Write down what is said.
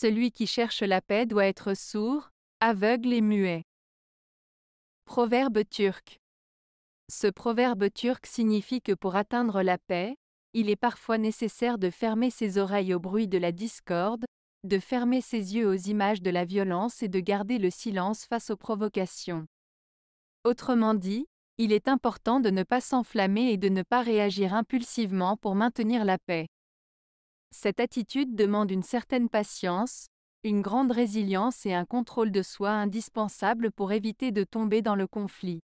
Celui qui cherche la paix doit être sourd, aveugle et muet. Proverbe turc. Ce proverbe turc signifie que pour atteindre la paix, il est parfois nécessaire de fermer ses oreilles au bruit de la discorde, de fermer ses yeux aux images de la violence et de garder le silence face aux provocations. Autrement dit, il est important de ne pas s'enflammer et de ne pas réagir impulsivement pour maintenir la paix. Cette attitude demande une certaine patience, une grande résilience et un contrôle de soi indispensable pour éviter de tomber dans le conflit.